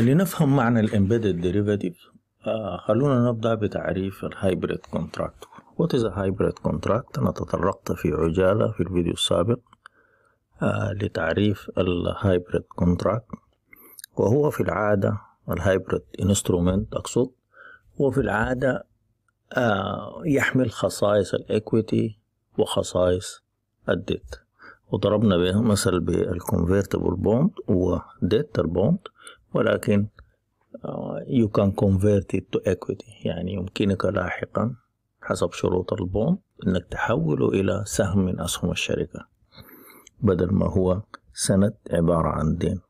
لنفهم معنى الامبيدد آه، ديريفاتيف خلونا نبدأ بتعريف الهايبريد كونتراكت وات از هايبريد كونتراكت أنا تطرقت في عجالة في الفيديو السابق آه، لتعريف الهايبريد كونتراكت وهو في العادة الهايبريد انسترومنت أقصد هو في العادة آه، يحمل خصائص الإكويتي وخصائص الديت وضربنا بها مثل بالكونفيرتبل بوند وديت البوند ولكن آه، you can convert it to equity يعني يمكنك لاحقا حسب شروط البوند انك تحوله الى سهم من اسهم الشركة بدل ما هو سند عبارة عن دين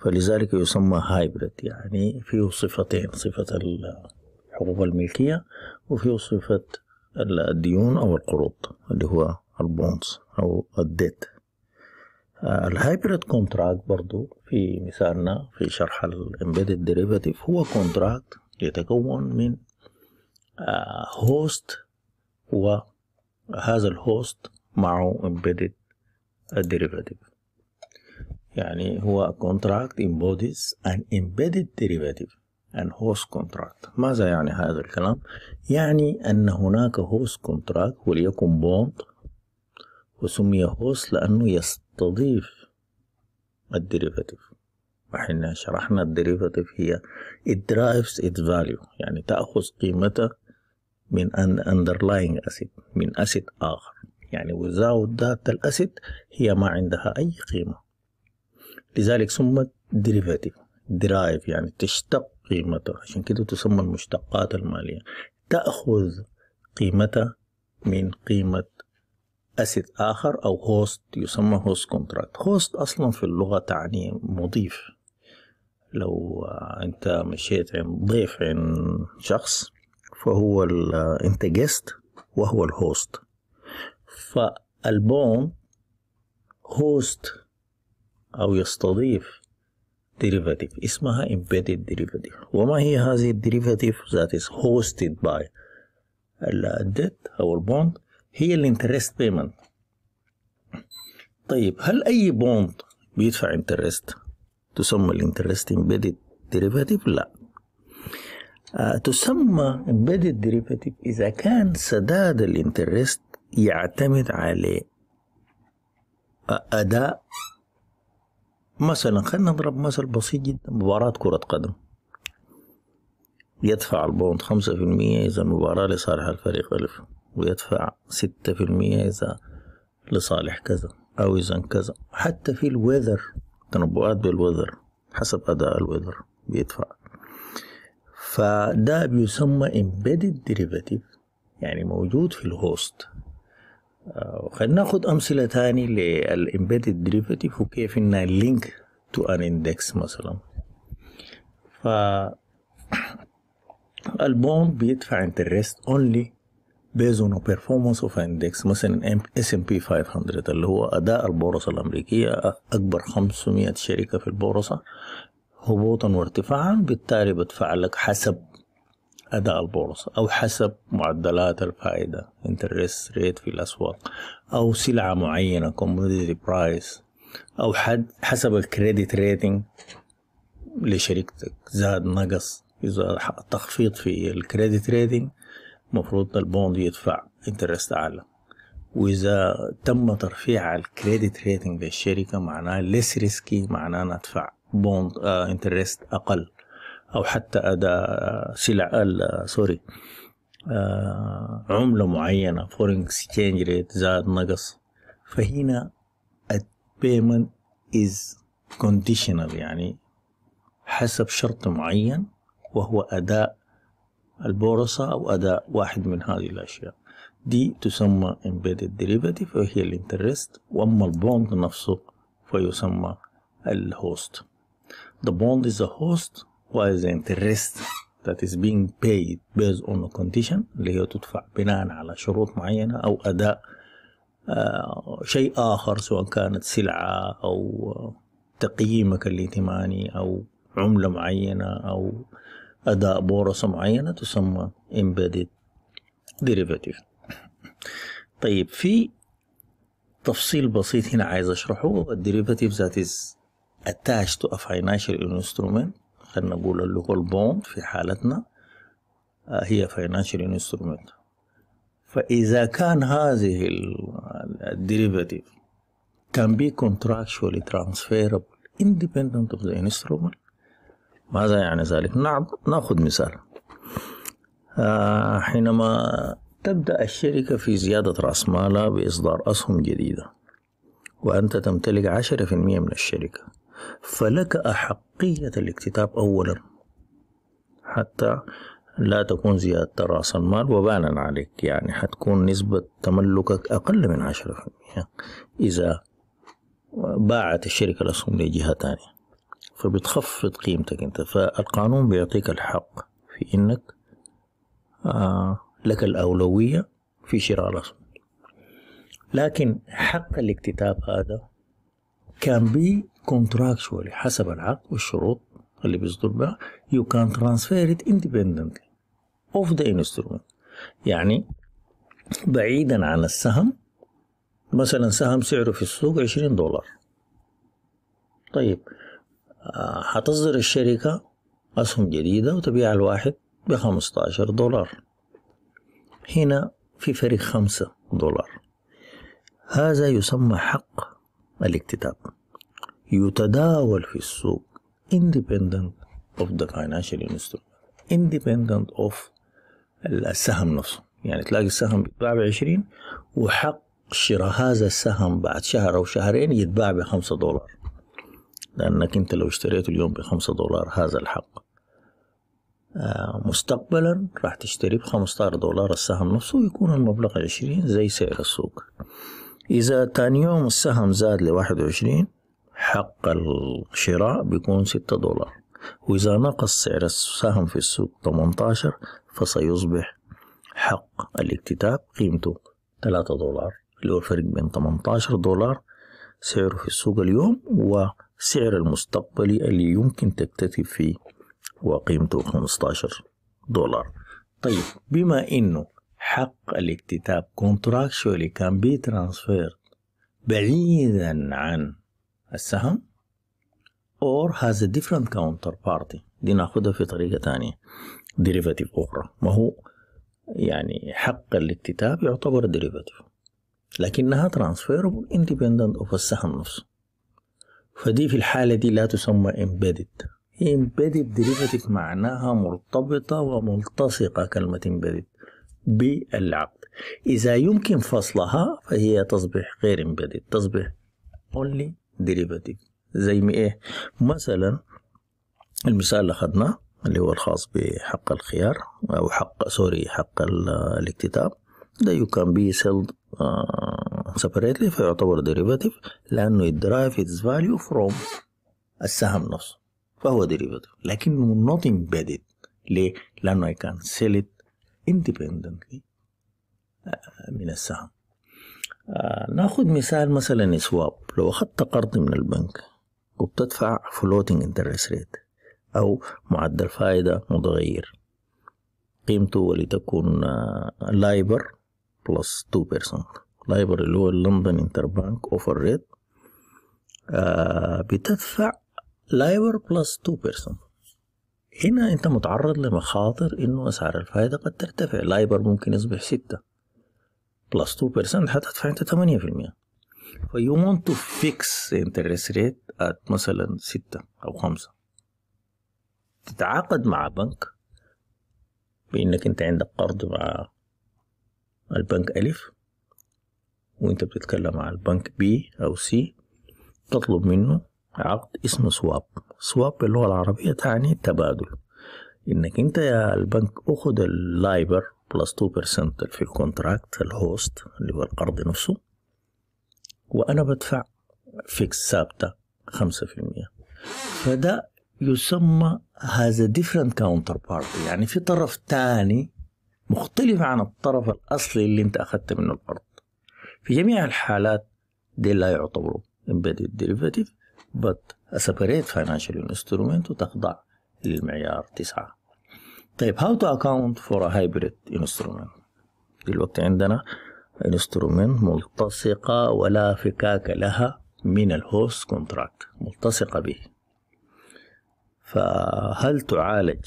فلذلك يسمى هايبريد يعني فيه صفتين صفة الحقوق الملكية وفيه صفة الديون أو القروض اللي هو البونز أو الديت آه، الهايبريد كونتراكت برضو في مثالنا في شرح الامبيدد ديريفاتيف هو كونتراكت يتكون من هوست آه، وهذا الهوست معه امبيدد ديريفاتيف يعني هو كونتراكت امبوديز ان امبيدد ديريفاتيف ان هوست كونتراكت ماذا يعني هذا الكلام؟ يعني أن هناك هوست كونتراكت وليكن بوند وسمي هوست لأنه يست تضيف الديريفاتيف وحين شرحنا الديريفاتيف هي it drives its value يعني تأخذ قيمته من an underlying asset من asset آخر يعني without that الأسد هي ما عندها أي قيمة لذلك سمت derivative درايف يعني تشتق قيمته عشان كده تسمى المشتقات المالية تأخذ قيمتها من قيمة أسد آخر أو هوست يسمى هوست كونتراكت هوست أصلا في اللغة تعني مضيف لو أنت مشيت عند ضيف عند شخص فهو أنت جيست وهو الهوست فالبون هوست أو يستضيف ديريفاتيف اسمها embedded ديريفاتيف وما هي هذه الديريفاتيف ذات is hosted by الديت أو البوند هي الانترست بيمنت طيب هل أي بوند بيدفع انترست تسمى الانترست امبيدد ديريفاتيف؟ لا آه تسمى امبيدد ديريفاتيف إذا كان سداد الانترست يعتمد على أداء مثلا خلينا نضرب مثل بسيط جدا مباراة كرة قدم يدفع البوند خمسة في المية إذا المباراة لصالح الفريق ألف ويدفع ستة في المية إذا لصالح كذا أو إذا كذا حتى في الوذر تنبؤات بالوذر حسب أداء الوذر بيدفع فده بيسمى embedded derivative يعني موجود في الهوست آه، خلينا ناخد أمثلة تاني embedded derivative وكيف إنها link تو أن إندكس مثلا ف البوند بيدفع interest only بيز اون بيرفورمانس اوف اندكس مثلا اس ام بي 500 اللي هو اداء البورصه الامريكيه اكبر 500 شركه في البورصه هبوطا وارتفاعا بالتالي بدفع لك حسب اداء البورصه او حسب معدلات الفائده انترست ريت في الاسواق او سلعه معينه كوموديتي برايس او حد حسب الكريدت ريتنج لشركتك زاد نقص اذا تخفيض في الكريدت ريتنج المفروض البوند يدفع انترست اعلى واذا تم ترفيع الكريدت ريتنج للشركه معناه ليس ريسكي معناه ندفع بوند انترست اقل او حتى اداء سلع آه، سوري آه، آه، عمله معينه فورين اكسشينج ريت زاد نقص فهنا البيمنت از كونديشنال يعني حسب شرط معين وهو اداء البورصة أو أداء واحد من هذه الأشياء دي تسمى embedded derivative وهي الانترست وأما البوند نفسه فيسمى الهوست The bond is a host while the interest that is being paid based on a condition اللي هي تدفع بناء على شروط معينة أو أداء آه شيء آخر سواء كانت سلعة أو تقييمك الائتماني أو عملة معينة أو أداء بورصة معينة تسمى embedded derivative طيب في تفصيل بسيط هنا عايز أشرحه الديريفاتيف ذات is attached to a financial instrument خلينا نقول اللي هو البوند في حالتنا هي financial instrument فإذا كان هذه الديريفاتيف can be contractually transferable independent of the instrument ماذا يعني ذلك؟ نعم، نأخذ مثال آه، حينما تبدأ الشركة في زيادة رأس مالها بإصدار أسهم جديدة وأنت تمتلك عشرة في المية من الشركة فلك أحقية الاكتتاب أولا حتى لا تكون زيادة رأس المال وبانا عليك يعني حتكون نسبة تملكك أقل من عشرة في المية إذا باعت الشركة الأسهم لجهة تانية فبتخفض قيمتك انت فالقانون بيعطيك الحق في انك آه لك الأولوية في شراء الأصل لكن حق الاكتتاب هذا كان بي كونتراكشوالي حسب العقد والشروط اللي بيصدر بها يو كان ترانسفير it independently of the instrument يعني بعيدا عن السهم مثلا سهم سعره في السوق 20 دولار طيب حتصدر الشركة أسهم جديدة وتبيع الواحد بخمستاشر دولار هنا في فريق خمسة دولار هذا يسمى حق الاكتتاب يتداول في السوق independent of the financial instrument independent of السهم نفسه يعني تلاقي السهم بيتباع ب 20 وحق شراء هذا السهم بعد شهر أو شهرين يتباع ب 5 دولار لأنك أنت لو اشتريته اليوم بخمسة دولار هذا الحق آه، مستقبلا راح تشتري عشر دولار السهم نفسه ويكون المبلغ عشرين زي سعر السوق إذا تاني يوم السهم زاد لواحد وعشرين حق الشراء بيكون ستة دولار وإذا نقص سعر السهم في السوق تمنتاشر فسيصبح حق الاكتتاب قيمته ثلاثة دولار اللي هو الفرق بين تمنتاشر دولار سعره في السوق اليوم و سعر المستقبلي اللي يمكن تكتتب فيه وقيمته 15 دولار طيب بما انه حق الاكتتاب كونتراكشولي كان بي ترانسفير بعيدا عن السهم or has a different counterparty دي ناخدها في طريقة ثانيه ديريفاتيف أخرى ما هو يعني حق الاكتتاب يعتبر ديريفاتيف لكنها ترانسفيربل اندبندنت اوف السهم نفسه فدي في الحالة دي لا تسمى embedded embedded derivative معناها مرتبطة وملتصقة كلمة embedded بالعقد إذا يمكن فصلها فهي تصبح غير embedded تصبح only derivative زي ما إيه مثلا المثال اللي أخذناه اللي هو الخاص بحق الخيار أو حق سوري حق الاكتتاب ده you can be sold سيبريتلي فيعتبر ديريفاتيف لأنه الدرايف its value from السهم نفسه فهو ديريفاتيف لكنه not embedded ليه؟ لأنه I can sell it independently آه، من السهم آه، ناخد مثال مثلا سواب لو أخدت قرض من البنك وبتدفع floating interest rate أو معدل فائدة متغير قيمته ولتكون لايبر آه، بلس 2% لايبر اللي هو اللندن بانك اوفر ريت بتدفع لايبر بلس 2% هنا انت متعرض لمخاطر انه اسعار الفائده قد ترتفع لايبر ممكن يصبح ستة بلس 2% حتدفع انت 8% فيو want to fix interest rate at مثلا ستة أو خمسة تتعاقد مع بنك بإنك أنت عندك قرض مع البنك ألف وأنت بتتكلم على البنك بي أو سي تطلب منه عقد اسمه سواب سواب باللغة العربية تعني تبادل إنك أنت يا البنك أخد اللايبر بلس تو بيرسنت في الكونتراكت الهوست اللي هو القرض نفسه وأنا بدفع فيكس ثابتة المية فده يسمى هذا كاونتر بارتي يعني في طرف تاني مختلفة عن الطرف الأصلي اللي أنت أخذت منه الأرض في جميع الحالات دي لا يعتبروا embedded derivative but a separate financial instrument وتخضع للمعيار تسعة طيب how to account for a hybrid instrument دلوقتي عندنا instrument ملتصقة ولا فكاك لها من الهوست كونتراكت ملتصقة به فهل تعالج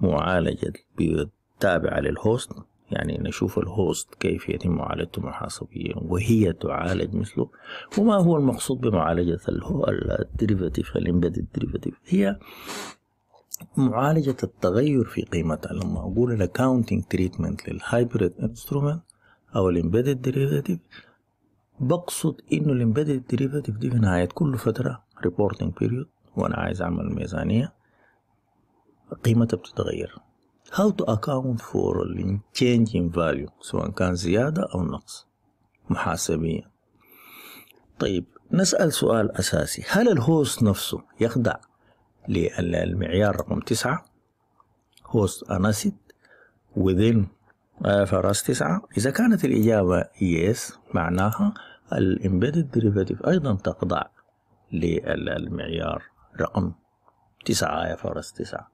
معالجة بيوت تابعة للهوست يعني نشوف الهوست كيف يتم معالجته محاسبيا وهي تعالج مثله وما هو المقصود بمعالجة الديريفاتيف الامبيدد ديريفاتيف هي معالجة التغير في قيمتها لما أقول الأكاونتنج تريتمنت للهايبريد انسترومنت أو الامبيدد ديريفاتيف بقصد إنه الامبيدد ديريفاتيف دي في نهاية كل فترة ريبورتنج بيريود وأنا عايز أعمل ميزانية قيمتها بتتغير how to account for the change in value سواء كان زيادة أو نقص محاسبيا طيب نسأل سؤال أساسي هل الهوست نفسه يخضع للمعيار رقم تسعة هوست أناسيت within فراس تسعة إذا كانت الإجابة yes معناها الامبيدد ديريفاتيف أيضا تخضع للمعيار رقم تسعة يا فرس تسعة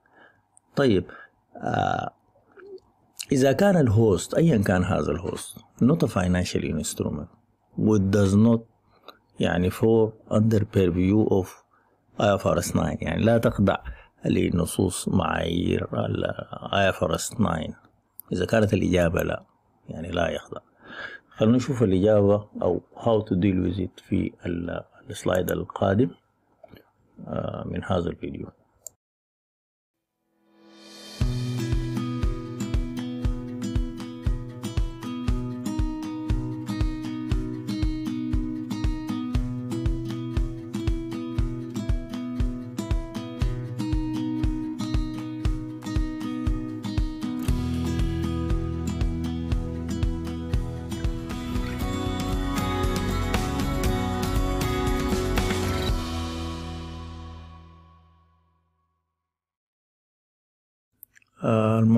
طيب آه، إذا كان الهوست أيا كان هذا الهوست not a financial instrument which does not يعني for under purview of IFRS 9 يعني لا تخضع لنصوص معايير IFRS 9 إذا كانت الإجابة لا يعني لا يخضع خلونا نشوف الإجابة أو how to deal with it في السلايد القادم آه، من هذا الفيديو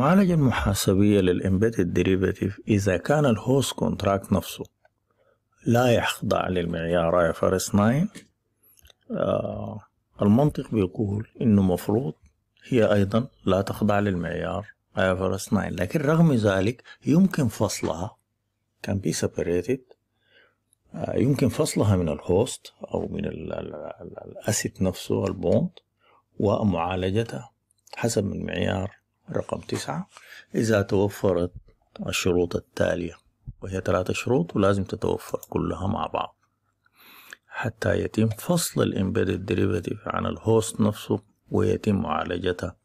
المعالجة المحاسبية للإمبيدد ديريفاتيف إذا كان الهوست كونتراكت نفسه لا يخضع للمعيار اي اف اس 9 آه المنطق بيقول انه مفروض هي ايضا لا تخضع للمعيار اي اف اس 9 لكن رغم ذلك يمكن فصلها كان بي سيبريتد يمكن فصلها من الهوست او من الاسيت نفسه البوند ومعالجتها حسب المعيار رقم تسعة إذا توفرت الشروط التالية وهي ثلاثة شروط ولازم تتوفر كلها مع بعض حتى يتم فصل الإمبيدد ديريفاتيف عن الهوست نفسه ويتم معالجتها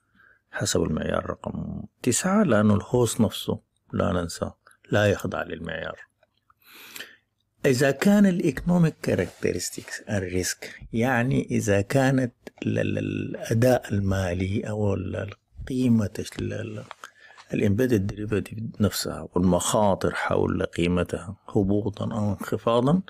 حسب المعيار رقم تسعة لأنه الهوست نفسه لا ننسى لا يخضع للمعيار إذا كان الإيكونوميك كاركترستكس الريسك يعني إذا كانت الأداء المالي أو قيمة الامبيدد ديريفاتيف نفسها والمخاطر حول قيمتها هبوطا أو انخفاضا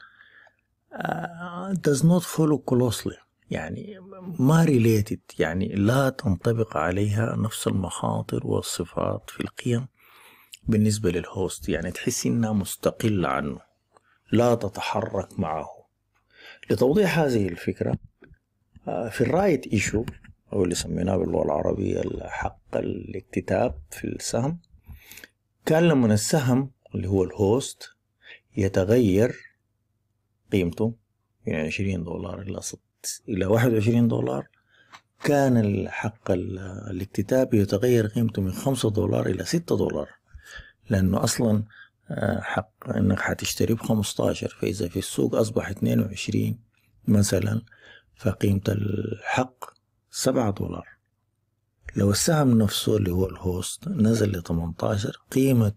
آه، does not follow closely يعني ما ريليتد يعني لا تنطبق عليها نفس المخاطر والصفات في القيم بالنسبة للهوست يعني تحس إنها مستقلة عنه لا تتحرك معه لتوضيح هذه الفكرة آه، في الرايت ايشو أو اللي سميناه باللغة العربية حق الاكتتاب في السهم كان لما السهم اللي هو الهوست يتغير قيمته من 20 دولار إلى ست إلى 21 دولار كان الحق الاكتتاب يتغير قيمته من 5 دولار إلى 6 دولار لأنه أصلا آه، حق انك حتشتري ب 15 فاذا في السوق اصبح 22 مثلا فقيمة الحق سبعة دولار لو السهم نفسه اللي هو الهوست نزل لتمنتاشر قيمة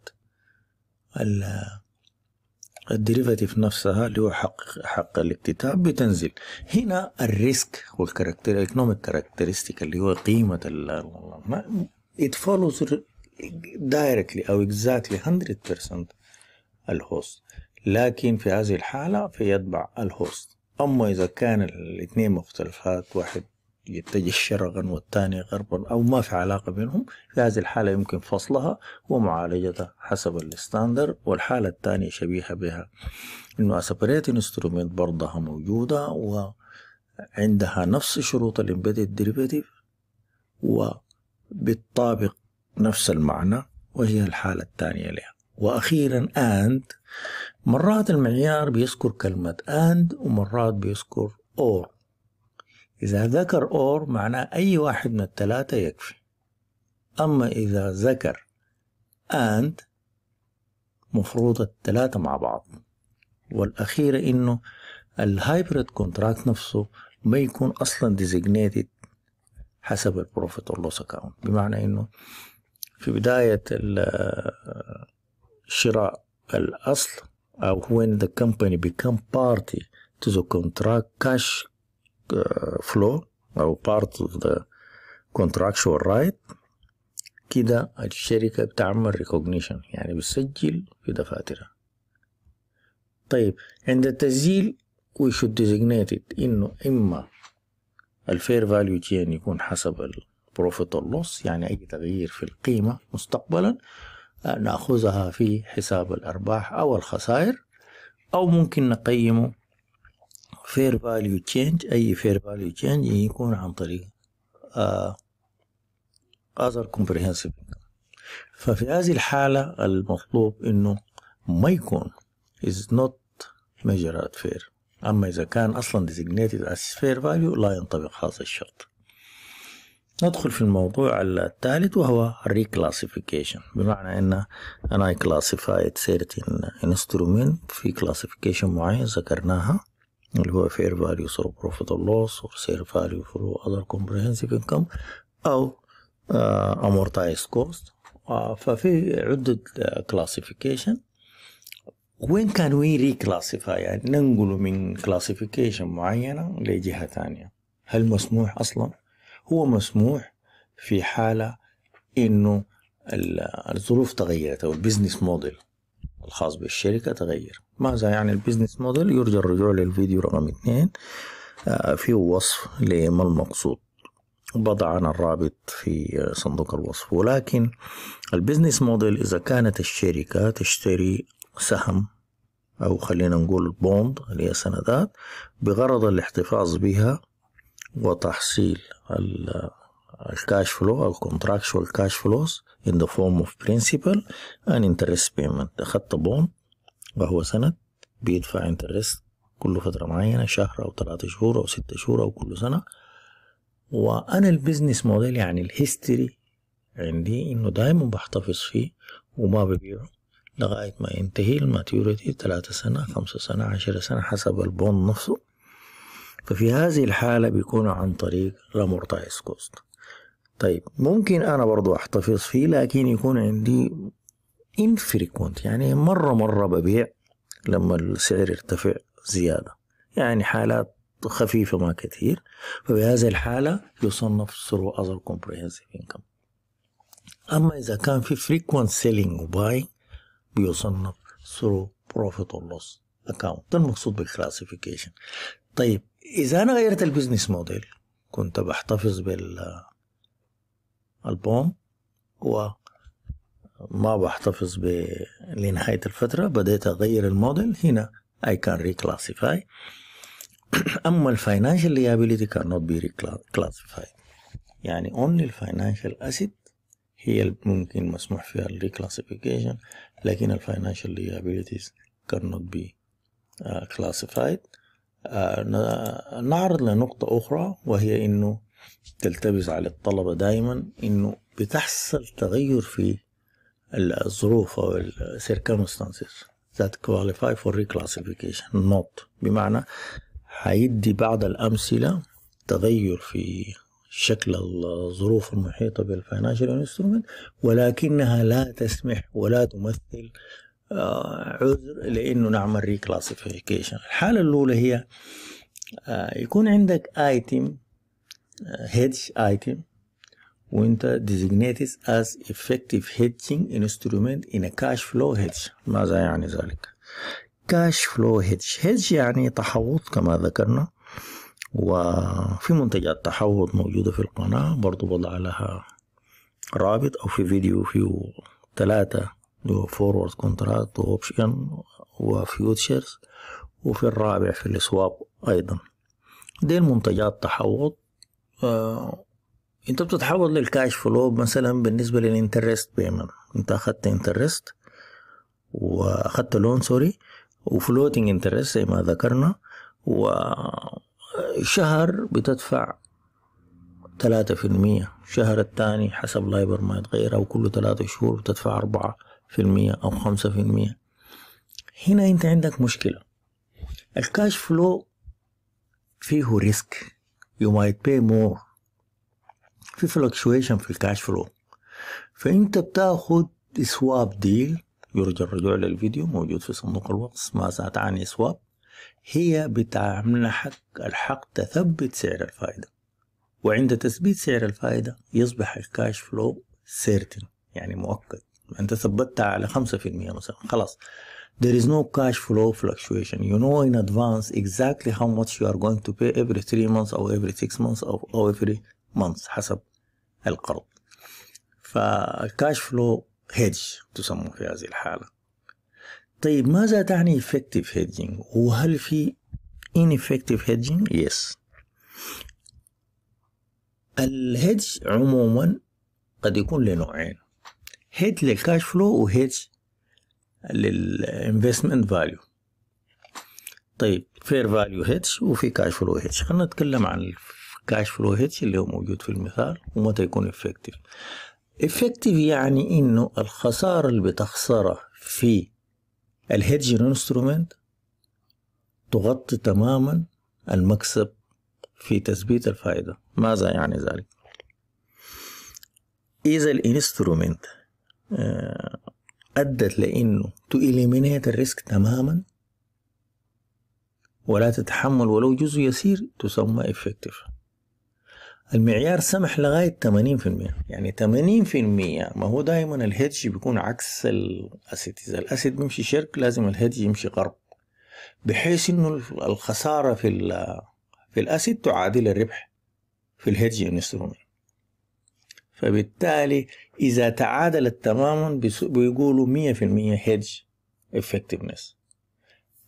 الديريفاتيف نفسها اللي هو حق حق الاكتتاب بتنزل هنا الريسك والكاركتر الايكونوميك كاركترستيك اللي هو قيمة ال it follows directly او exactly 100% الهوست لكن في هذه الحالة فيتبع الهوست أما إذا كان الاثنين مختلفات واحد يتجه شرقا والثاني غربا أو ما في علاقة بينهم في هذه الحالة يمكن فصلها ومعالجتها حسب الستاندر والحالة الثانية شبيهة بها إنه أسبريت انسترومنت برضها موجودة وعندها نفس شروط الامبيدد ديريفيتيف وبالطابق نفس المعنى وهي الحالة الثانية لها وأخيرا اند مرات المعيار بيذكر كلمة اند ومرات بيذكر اور إذا ذكر أور معناه أي واحد من الثلاثة يكفي أما إذا ذكر and مفروض الثلاثة مع بعض والأخيرة إنه الهايبرد كونتراكت نفسه ما يكون أصلا ديزيجنيتد حسب البروفيت لوس أكاونت بمعنى إنه في بداية شراء الأصل أو when the company become party to the contract cash فلو أو بارت اوف ذا contractual رايت كده الشركة بتعمل ريكوجنيشن يعني بتسجل في دفاترها طيب عند التسجيل وي شود ديزيجنيت إنه إما الفير فاليو تشين يكون حسب البروفيت لوس يعني أي تغيير في القيمة مستقبلا ناخذها في حساب الأرباح أو الخسائر أو ممكن نقيمه فير فاليو تشينج اي فير فاليو تشينج يكون عن طريق اذر آه، كومبريهنسيف ففي هذه الحالة المطلوب انه ما يكون is not measured at fair اما اذا كان اصلا designated as fair value لا ينطبق هذا الشرط ندخل في الموضوع الثالث وهو reclassification بمعنى ان انا classified certain instrument في classification معين ذكرناها اللي هو fair value through profit or loss or fair value through other comprehensive income أو amortized cost ففي عدة classification وين كان وي reclassify يعني ننقله من classification معينة لجهة ثانية هل مسموح أصلا؟ هو مسموح في حالة إنه الظروف تغيرت أو البيزنس موديل الخاص بالشركة تغير ماذا يعني البيزنس موديل يرجى الرجوع للفيديو رقم اثنين آه، في وصف لما المقصود عن الرابط في صندوق الوصف ولكن البيزنس موديل إذا كانت الشركة تشتري سهم أو خلينا نقول بوند اللي هي سندات بغرض الاحتفاظ بها وتحصيل الكاش فلو أو contractual كاش flows in the form of principal and interest payment أخذت بوند وهو سند بيدفع انترست كل فترة معينة شهر أو ثلاثة شهور أو ستة شهور أو كل سنة وأنا البيزنس موديل يعني الهيستوري عندي إنه دايما بحتفظ فيه وما ببيعه لغاية ما ينتهي الماتيوريتي ثلاثة سنة خمسة سنة عشرة سنة حسب البون نفسه ففي هذه الحالة بيكون عن طريق الامورتايز كوست طيب ممكن أنا برضو أحتفظ فيه لكن يكون عندي infrequent يعني مرة مرة ببيع لما السعر يرتفع زيادة يعني حالات خفيفة ما كثير فبهذه الحالة يصنف through other comprehensive income أما إذا كان في frequent selling وباي بيصنف through profit or loss account المقصود بالكلاسيفيكيشن طيب إذا أنا غيرت البزنس موديل كنت بحتفظ بال البوم و ما بحتفظ ب... لنهاية الفترة بدأت أغير الموديل هنا I can reclassify أما الفاينانشال liability cannot be reclassified يعني only الفاينانشال asset هي ممكن مسموح فيها الريكلاسيفيكيشن لكن الفاينانشال liabilities cannot be uh, classified uh, نعرض لنقطة أخرى وهي إنه تلتبس على الطلبة دائما إنه بتحصل تغير في الظروف أو السيركمستانسز ذات qualify for reclassification not بمعنى هيدي بعض الأمثلة تغير في شكل الظروف المحيطة بالفاينانشال انسترومنت ولكنها لا تسمح ولا تمثل آه، عذر لأنه نعمل ريكلاسيفيكيشن الحالة الأولى هي آه، يكون عندك ايتم هيدج ايتم وانت designated as effective hedging instrument in a cash flow hedge ماذا يعني ذلك cash flow hedge hedge يعني تحوط كما ذكرنا وفي منتجات تحوط موجودة في القناة برضو بضع لها رابط أو في فيديو فيه ثلاثة فورورد كونتراكت اوبشن وفيوتشرز وفي الرابع في السواب أيضا دي المنتجات تحوط آه انت بتتحول للكاش فلو مثلا بالنسبة للانترست بيمنت انت اخدت انترست واخدت لون سوري وفلوتنج انترست زي ما ذكرنا وشهر بتدفع تلاتة في المية الشهر الثاني حسب لايبر ما يتغير أو كل ثلاثة شهور بتدفع أربعة في المية أو خمسة في المية هنا أنت عندك مشكلة الكاش فلو فيه ريسك you might pay more في فلكشويشن في الكاش فلو فانت بتاخد سواب ديل يرجى الرجوع للفيديو موجود في صندوق الوقت ما ساتعني سواب هي بتمنحك الحق تثبت سعر الفائدة وعند تثبيت سعر الفائدة يصبح الكاش فلو سيرتن يعني مؤكد انت ثبتها على 5% مثلا خلاص there is no cash flow fluctuation you know in advance exactly how much you are going to pay every 3 months or every 6 months or, or every month حسب القرض فالكاش فلو هيدج تسمى في هذه الحالة طيب ماذا تعني افكتيف هيدجينج وهل في افكتيف هيدجينج يس الهيدج عموما قد يكون لنوعين هيد للكاش فلو وهيدج للانفستمنت فاليو طيب فير فاليو هيدج وفي كاش فلو هيدج خلينا نتكلم عن الكاش فلو هيتش اللي هو موجود في المثال ومتى يكون افكتيف افكتيف يعني انه الخسارة اللي بتخسرها في الهيدج انسترومنت تغطي تماما المكسب في تثبيت الفائدة ماذا يعني ذلك إذا الانسترومنت آه، أدت لأنه تإليمينيت الريسك تماما ولا تتحمل ولو جزء يسير تسمى effective المعيار سمح لغاية 80% يعني 80% ما هو دائما الهيدج بيكون عكس الأسيد إذا الأسيد بيمشي شرق لازم الهيدج يمشي غرب بحيث إنه الخسارة في في الأسيد تعادل الربح في الهيدج انسترومنت فبالتالي إذا تعادلت تماما بيقولوا 100% هيدج افكتفنس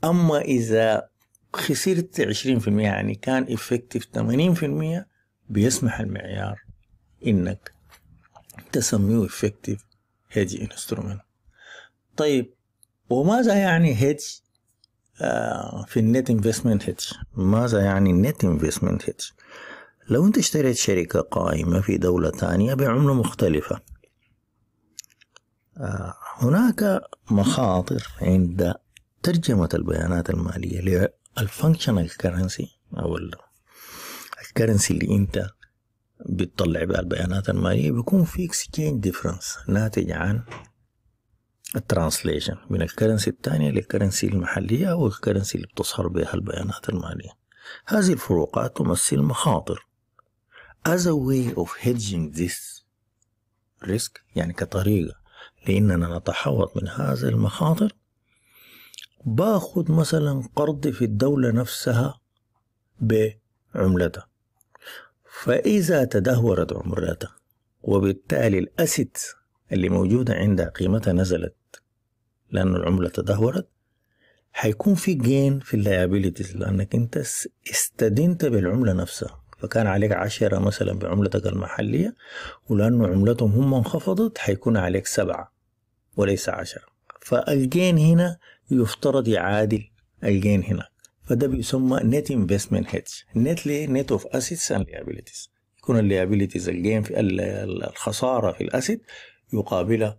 أما إذا خسرت 20% يعني كان افكتف 80% بيسمح المعيار إنك تسميه effective hedge instrument طيب وماذا يعني هيدج آه، في النت انفستمنت هيدج ماذا يعني النت انفستمنت هيدج لو انت اشتريت شركة قائمة في دولة ثانية بعملة مختلفة آه، هناك مخاطر عند ترجمة البيانات المالية للفانكشنال كرنسي أو الكرنسي اللي انت بتطلع بها البيانات المالية بيكون في اكسشينج ديفرنس ناتج عن الترانسليشن من الكرنسي الثانية للكرنسي المحلية أو الكرنسي اللي بتصهر بها البيانات المالية هذه الفروقات تمثل مخاطر as a way of hedging this risk يعني كطريقة لأننا نتحوط من هذه المخاطر باخد مثلا قرض في الدولة نفسها بعملتها فإذا تدهورت عمراتها وبالتالي الأسيت اللي موجودة عندها قيمتها نزلت لأن العملة تدهورت حيكون في جين في اللايبيليتيز لأنك أنت استدنت بالعملة نفسها فكان عليك عشرة مثلا بعملتك المحلية ولأنه عملتهم هم انخفضت حيكون عليك سبعة وليس عشرة فالجين هنا يفترض يعادل الجين هناك فده بيسمى نت انفستمنت هيدز نت ليه نت اوف اسيتس اند liabilities يكون الليابيليتيز الجين في الخساره في الاسيت يقابلها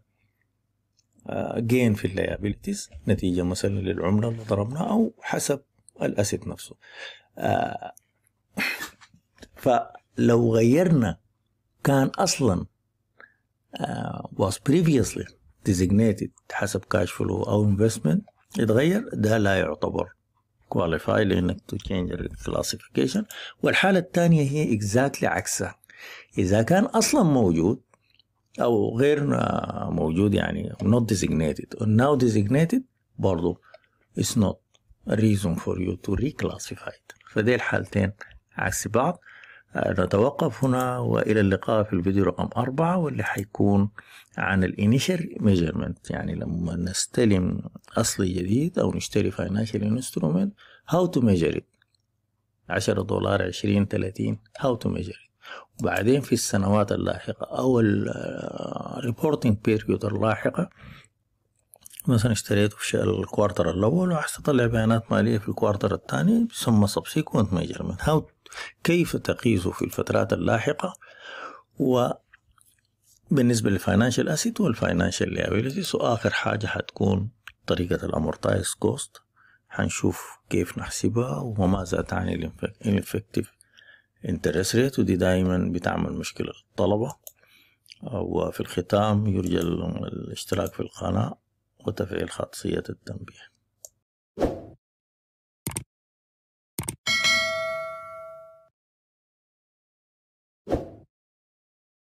آه، جين في الليابيليتيز نتيجة مثلا للعملة اللي ضربناها أو حسب الأسيت نفسه آه، فلو غيرنا كان أصلا آه، was previously designated حسب cash flow أو investment يتغير ده لا يعتبر كواليفاي لانك تو تشينج الكلاسيفيكيشن والحاله الثانيه هي اكزاكتلي exactly عكسها اذا كان اصلا موجود او غير موجود يعني نوت ديزيجنيتد or now designated برضو it's not a reason for you to فدي الحالتين عكس بعض نتوقف هنا والى اللقاء في الفيديو رقم أربعة واللي حيكون عن الانيشال ميجرمنت يعني لما نستلم اصل جديد او نشتري فاينانشال انسترومنت هاو تو ميجر ات 10 دولار 20 30 هاو تو ميجر وبعدين في السنوات اللاحقة أو الريبورتنج بيريود اللاحقة مثلا اشتريته في الكوارتر الأول وعايز تطلع بيانات مالية في الكوارتر الثاني ثم سبسيكونت ميجرمنت هاو كيف تقيسه في الفترات اللاحقة و بالنسبة للفاينانشال اسيت والفاينانشال liability سو آخر حاجة حتكون طريقة الأمورتايز كوست حنشوف كيف نحسبها وماذا تعني الانفكتيف انترست ريت ودي دايما بتعمل مشكلة الطلبة آه، وفي الختام يرجى الاشتراك في القناة وتفعيل خاصية التنبيه